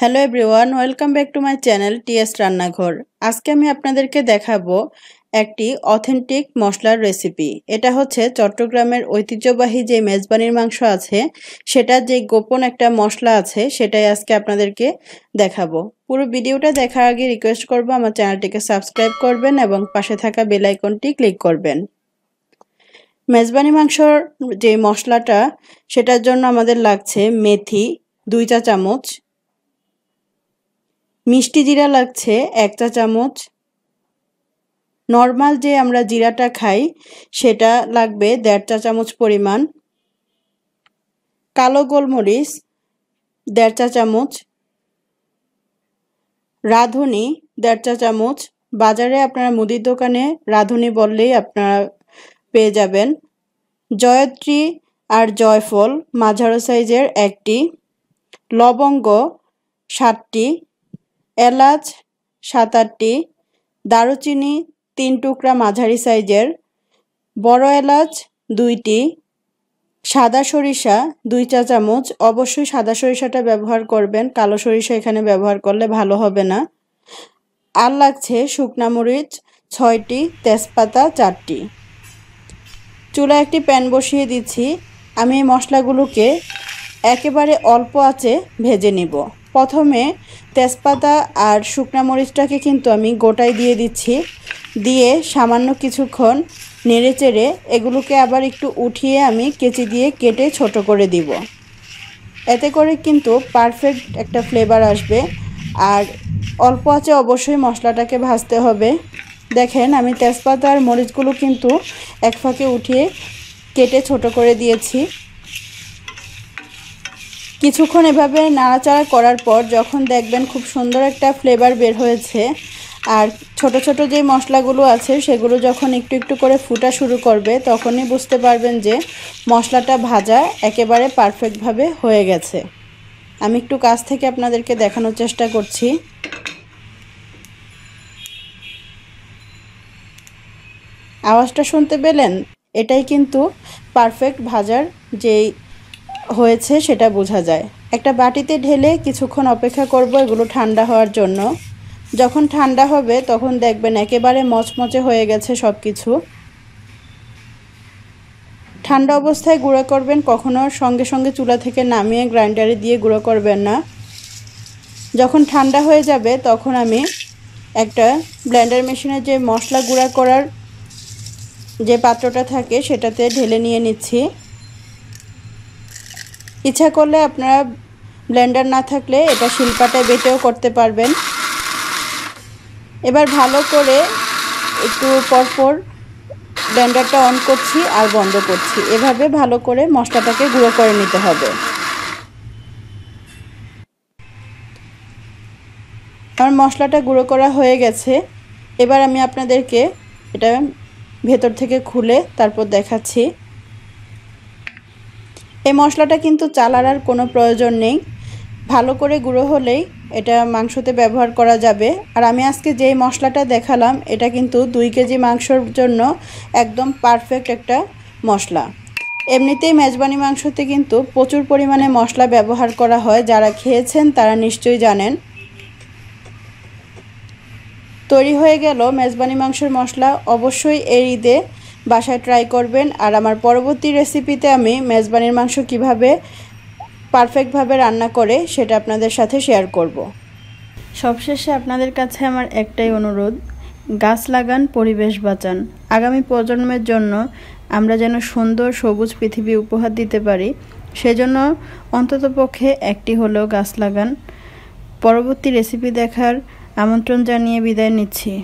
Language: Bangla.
Hello everyone welcome back to my channel T রান্নাঘর আজকে আমি আপনাদেরকে দেখাবো একটি অথেন্টিক মশলার রেসিপি এটা হচ্ছে চট্টগ্রামের ঐতিহ্যবাহী যে মেজবানির মাংস আছে সেটা যে গোপন একটা মশলা আছে সেটাই আজকে আপনাদেরকে দেখাবো পুরো ভিডিওটা দেখার আগে রিকোয়েস্ট করবো আমার চ্যানেলটিকে সাবস্ক্রাইব করবেন এবং পাশে থাকা বেলাইকনটি ক্লিক করবেন মেজবানি মাংসর যে মশলাটা সেটার জন্য আমাদের লাগছে মেথি দুই চা চামচ মিষ্টি জিরা লাগছে এক চা চামচ নর্মাল যে আমরা জিরাটা খাই সেটা লাগবে দেড় চা চামচ পরিমাণ কালো গোলমরিচ দেড় চা চামচ রাঁধুনি দেড় চা চামচ বাজারে আপনারা মুদির দোকানে রাঁধুনি বললেই আপনারা পেয়ে যাবেন জয়ত্রী আর জয়ফল মাঝারো সাইজের একটি লবঙ্গ সাতটি এলাচ সাত আটটি দারুচিনি তিন টুকরা মাঝারি সাইজের বড় এলাচ দুইটি সাদা সরিষা দুই চা চামচ অবশ্যই সাদা সরিষাটা ব্যবহার করবেন কালো সরিষা এখানে ব্যবহার করলে ভালো হবে না আর লাগছে শুকনা মরিচ ছয়টি তেজপাতা চারটি চুলা একটি প্যান বসিয়ে দিচ্ছি আমি এই মশলাগুলোকে একেবারে অল্প আঁচে ভেজে নিব প্রথমে তেজপাতা আর শুকনা মরিচটাকে কিন্তু আমি গোটায় দিয়ে দিচ্ছি দিয়ে সামান্য কিছুক্ষণ নেড়ে চেড়ে এগুলোকে আবার একটু উঠিয়ে আমি কেচি দিয়ে কেটে ছোট করে দিব এতে করে কিন্তু পারফেক্ট একটা ফ্লেভার আসবে আর অল্প আছে অবশ্যই মশলাটাকে ভাজতে হবে দেখেন আমি তেজপাতা আর মরিচগুলো কিন্তু এক ফাঁকে উঠিয়ে কেটে ছোট করে দিয়েছি কিছুক্ষণ এভাবে নাড়াচাড়া করার পর যখন দেখবেন খুব সুন্দর একটা ফ্লেভার বের হয়েছে আর ছোট ছোট যে মশলাগুলো আছে সেগুলো যখন একটু একটু করে ফুটা শুরু করবে তখনই বুঝতে পারবেন যে মশলাটা ভাজা একেবারে পারফেক্টভাবে হয়ে গেছে আমি একটু কাছ থেকে আপনাদেরকে দেখানোর চেষ্টা করছি আওয়াজটা শুনতে পেলেন এটাই কিন্তু পারফেক্ট ভাজার যেই হয়েছে সেটা বোঝা যায় একটা বাটিতে ঢেলে কিছুক্ষণ অপেক্ষা করব এগুলো ঠান্ডা হওয়ার জন্য যখন ঠান্ডা হবে তখন দেখবেন একেবারে মচমচে হয়ে গেছে সব কিছু ঠান্ডা অবস্থায় গুঁড়া করবেন কখনো সঙ্গে সঙ্গে চুলা থেকে নামিয়ে গ্রাইন্ডারে দিয়ে গুঁড়ো করবেন না যখন ঠান্ডা হয়ে যাবে তখন আমি একটা ব্লেন্ডার মেশিনে যে মশলা গুঁড়া করার যে পাত্রটা থাকে সেটাতে ঢেলে নিয়ে নিচ্ছি ইচ্ছা করলে আপনারা ব্লেন্ডার না থাকলে এটা শিল্পাটায় বেটেও করতে পারবেন এবার ভালো করে একটু পরপর ব্লেন্ডারটা অন করছি আর বন্ধ করছি এভাবে ভালো করে মশলাটাকে গুঁড়ো করে নিতে হবে আমার মশলাটা গুঁড়ো করা হয়ে গেছে এবার আমি আপনাদেরকে এটা ভেতর থেকে খুলে তারপর দেখাচ্ছি এই মশলাটা কিন্তু চালার আর কোনো প্রয়োজন নেই ভালো করে গুঁড়ো হলেই এটা মাংসতে ব্যবহার করা যাবে আর আমি আজকে যে মশলাটা দেখালাম এটা কিন্তু দুই কেজি মাংসর জন্য একদম পারফেক্ট একটা মশলা এমনিতেই মেজবানি মাংসতে কিন্তু প্রচুর পরিমাণে মশলা ব্যবহার করা হয় যারা খেয়েছেন তারা নিশ্চয়ই জানেন তৈরি হয়ে গেল মেজবানি মাংসের মশলা অবশ্যই এই ঈদে বাসায় ট্রাই করবেন আর আমার পরবর্তী রেসিপিতে আমি মেজবানির মাংস কিভাবে পারফেক্টভাবে রান্না করে সেটা আপনাদের সাথে শেয়ার করব। সবশেষে আপনাদের কাছে আমার একটাই অনুরোধ গাছ লাগান পরিবেশ বাঁচান আগামী প্রজন্মের জন্য আমরা যেন সুন্দর সবুজ পৃথিবী উপহার দিতে পারি সেজন্য অন্ততপক্ষে একটি হলো গাছ লাগান পরবর্তী রেসিপি দেখার আমন্ত্রণ জানিয়ে বিদায় নিচ্ছি